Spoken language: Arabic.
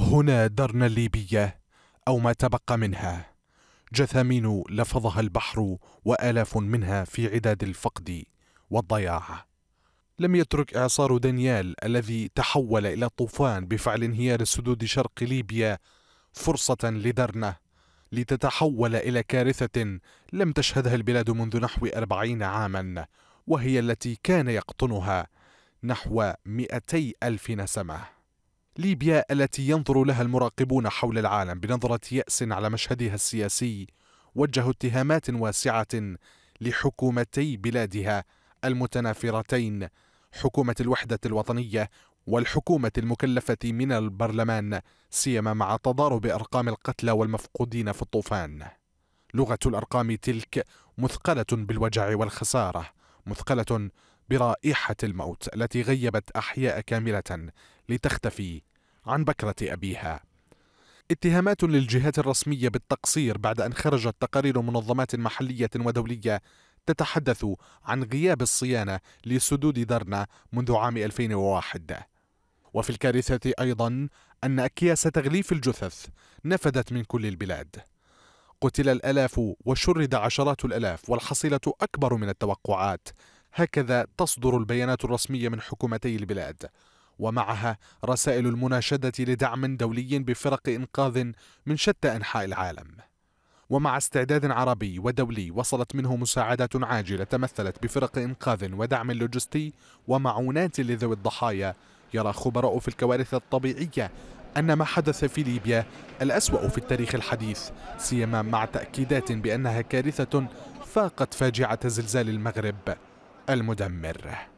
هنا درنا الليبية أو ما تبقى منها جثامين لفظها البحر وآلاف منها في عداد الفقد والضياع لم يترك إعصار دانيال الذي تحول إلى طوفان بفعل انهيار السدود شرق ليبيا فرصة لدرنة لتتحول إلى كارثة لم تشهدها البلاد منذ نحو أربعين عاما وهي التي كان يقطنها نحو مئتي ألف نسمه ليبيا التي ينظر لها المراقبون حول العالم بنظرة يأس على مشهدها السياسي وجهوا اتهامات واسعة لحكومتي بلادها المتنافرتين حكومة الوحدة الوطنية والحكومة المكلفة من البرلمان سيما مع تضارب أرقام القتلى والمفقودين في الطوفان. لغة الأرقام تلك مثقلة بالوجع والخسارة، مثقلة برائحة الموت التي غيبت أحياء كاملة لتختفي عن بكرة أبيها. اتهامات للجهات الرسمية بالتقصير بعد أن خرجت تقارير منظمات محلية ودولية تتحدث عن غياب الصيانة لسدود درنا منذ عام 2001 وفي الكارثة أيضا أن أكياس تغليف الجثث نفدت من كل البلاد قتل الألاف وشرد عشرات الألاف والحصيلة أكبر من التوقعات هكذا تصدر البيانات الرسمية من حكومتي البلاد ومعها رسائل المناشدة لدعم دولي بفرق إنقاذ من شتى أنحاء العالم ومع استعداد عربي ودولي وصلت منه مساعدات عاجلة تمثلت بفرق إنقاذ ودعم لوجستي ومعونات لذوي الضحايا يرى خبراء في الكوارث الطبيعية أن ما حدث في ليبيا الأسوأ في التاريخ الحديث سيما مع تأكيدات بأنها كارثة فاقت فاجعة زلزال المغرب المدمر